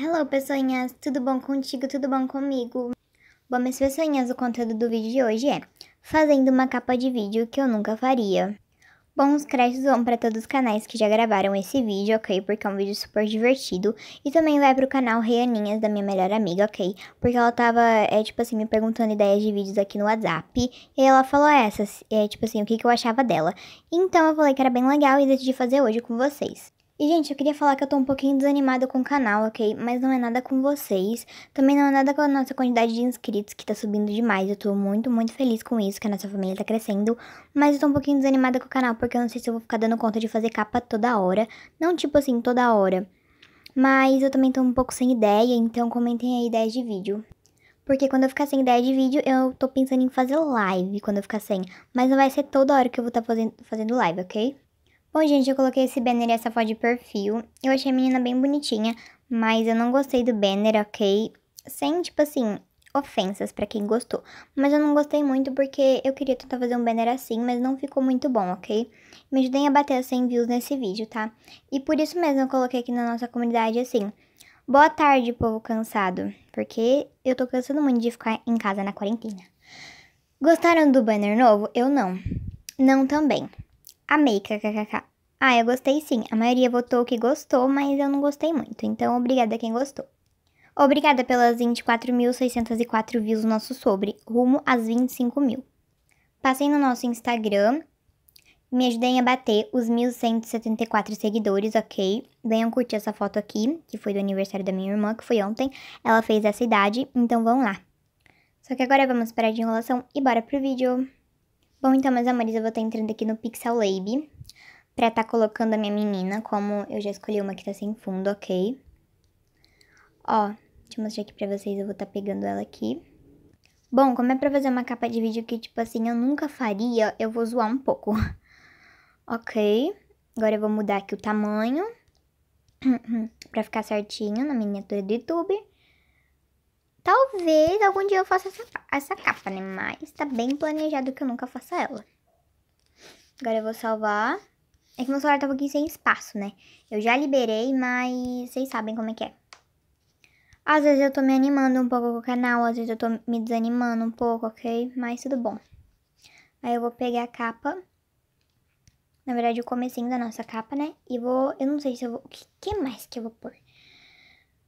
Hello, pessoinhas! Tudo bom contigo? Tudo bom comigo? Bom, minhas pessoinhas, o conteúdo do vídeo de hoje é Fazendo uma capa de vídeo que eu nunca faria. Bom, os créditos vão para todos os canais que já gravaram esse vídeo, ok? Porque é um vídeo super divertido. E também vai para o canal Reaninhas, da minha melhor amiga, ok? Porque ela tava, é, tipo assim, me perguntando ideias de vídeos aqui no WhatsApp. E ela falou essas, é, tipo assim, o que, que eu achava dela. Então eu falei que era bem legal e decidi fazer hoje com vocês. E, gente, eu queria falar que eu tô um pouquinho desanimada com o canal, ok? Mas não é nada com vocês. Também não é nada com a nossa quantidade de inscritos, que tá subindo demais. Eu tô muito, muito feliz com isso, que a nossa família tá crescendo. Mas eu tô um pouquinho desanimada com o canal, porque eu não sei se eu vou ficar dando conta de fazer capa toda hora. Não, tipo assim, toda hora. Mas eu também tô um pouco sem ideia, então comentem aí ideias de vídeo. Porque quando eu ficar sem ideia de vídeo, eu tô pensando em fazer live quando eu ficar sem. Mas não vai ser toda hora que eu vou estar tá fazendo, fazendo live, ok? Bom, gente, eu coloquei esse banner e essa foto de perfil. Eu achei a menina bem bonitinha, mas eu não gostei do banner, ok? Sem, tipo assim, ofensas para quem gostou. Mas eu não gostei muito porque eu queria tentar fazer um banner assim, mas não ficou muito bom, ok? Me ajudem a bater 100 views nesse vídeo, tá? E por isso mesmo eu coloquei aqui na nossa comunidade assim... Boa tarde, povo cansado, porque eu tô cansando muito de ficar em casa na quarentena. Gostaram do banner novo? Eu não. Não também. Amei, kkkk. Ah, eu gostei sim. A maioria votou que gostou, mas eu não gostei muito. Então, obrigada a quem gostou. Obrigada pelas 24.604 views nosso sobre, rumo às 25 mil. Passem no nosso Instagram, me ajudem a bater os 1.174 seguidores, ok? Venham curtir essa foto aqui, que foi do aniversário da minha irmã, que foi ontem. Ela fez essa idade, então vão lá. Só que agora vamos parar de enrolação e bora pro vídeo. Bom, então, meus amores, eu vou estar entrando aqui no Pixel Lab pra estar tá colocando a minha menina, como eu já escolhi uma que tá sem fundo, ok? Ó, deixa eu mostrar aqui pra vocês, eu vou estar tá pegando ela aqui. Bom, como é pra fazer uma capa de vídeo que, tipo assim, eu nunca faria, eu vou zoar um pouco. ok, agora eu vou mudar aqui o tamanho pra ficar certinho na miniatura do YouTube. Talvez algum dia eu faça essa, essa capa, né? Mas tá bem planejado que eu nunca faça ela. Agora eu vou salvar. É que meu celular tá um pouquinho sem espaço, né? Eu já liberei, mas vocês sabem como é que é. Às vezes eu tô me animando um pouco com o canal, às vezes eu tô me desanimando um pouco, ok? Mas tudo bom. Aí eu vou pegar a capa. Na verdade, o comecinho da nossa capa, né? E vou... Eu não sei se eu vou... O que mais que eu vou pôr?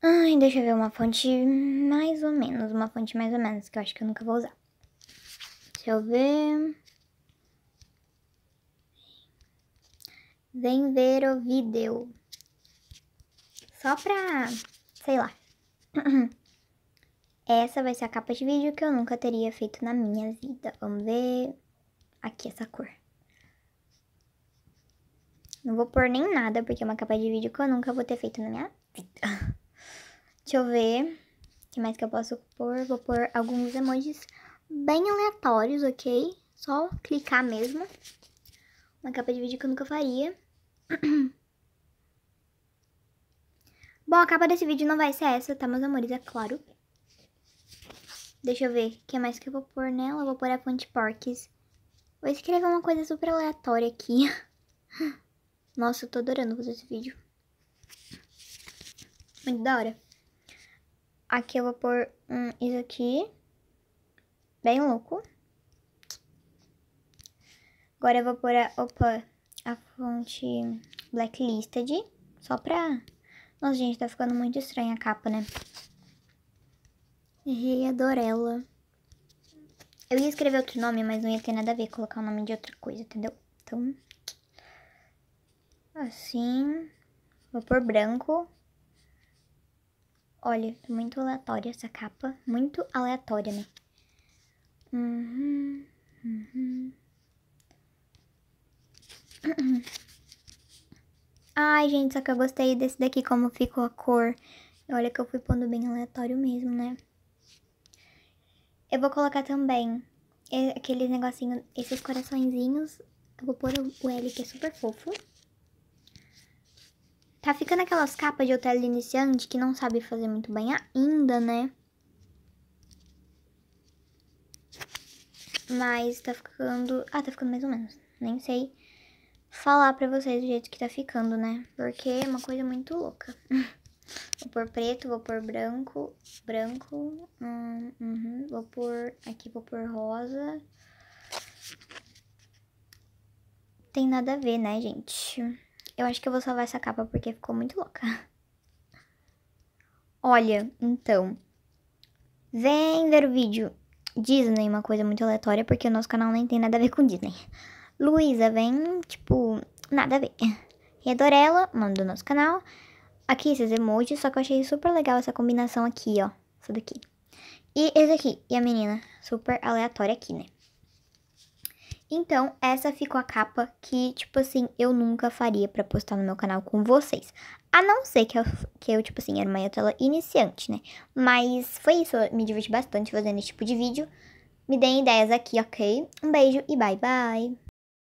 Ai, deixa eu ver uma fonte mais ou menos, uma fonte mais ou menos, que eu acho que eu nunca vou usar. Deixa eu ver. Vem ver o vídeo. Só pra, sei lá. Essa vai ser a capa de vídeo que eu nunca teria feito na minha vida. Vamos ver aqui essa cor. Não vou pôr nem nada, porque é uma capa de vídeo que eu nunca vou ter feito na minha vida. Deixa eu ver. O que mais que eu posso pôr? Vou pôr alguns emojis bem aleatórios, ok? Só clicar mesmo. Uma capa de vídeo que eu nunca faria. Bom, a capa desse vídeo não vai ser essa, tá, meus amores? É claro. Deixa eu ver o que mais que eu vou pôr nela. Eu vou pôr a fonte Porks. Vou escrever uma coisa super aleatória aqui. Nossa, eu tô adorando fazer esse vídeo. Muito da hora. Aqui eu vou pôr um, isso aqui. Bem louco. Agora eu vou pôr a, opa, a fonte blacklisted. Só pra... Nossa, gente, tá ficando muito estranha a capa, né? Errei a Dorella. Eu ia escrever outro nome, mas não ia ter nada a ver colocar o nome de outra coisa, entendeu? Então... Assim... Vou pôr branco. Olha, muito aleatória essa capa. Muito aleatória, né? Uhum, uhum. Ai, gente, só que eu gostei desse daqui, como ficou a cor. Olha que eu fui pondo bem aleatório mesmo, né? Eu vou colocar também é, aqueles negocinho, esses coraçõezinhos. Eu vou pôr o L, que é super fofo. Tá ficando aquelas capas de hotel iniciante que não sabe fazer muito bem ainda, né? Mas tá ficando... Ah, tá ficando mais ou menos. Nem sei falar pra vocês do jeito que tá ficando, né? Porque é uma coisa muito louca. vou pôr preto, vou pôr branco, branco, hum, uhum, vou pôr... Aqui vou pôr rosa. Tem nada a ver, né, gente? Eu acho que eu vou salvar essa capa porque ficou muito louca. Olha, então. Vem ver o vídeo. Disney, uma coisa muito aleatória, porque o nosso canal nem tem nada a ver com Disney. Luísa vem, tipo, nada a ver. E Redorela, nome do nosso canal. Aqui esses emojis, só que eu achei super legal essa combinação aqui, ó. Essa daqui. E esse aqui, e a menina, super aleatória aqui, né? Então, essa ficou a capa que, tipo assim, eu nunca faria para postar no meu canal com vocês. A não ser que eu, que eu, tipo assim, era uma tela iniciante, né? Mas foi isso, eu me diverti bastante fazendo esse tipo de vídeo. Me deem ideias aqui, ok? Um beijo e bye bye!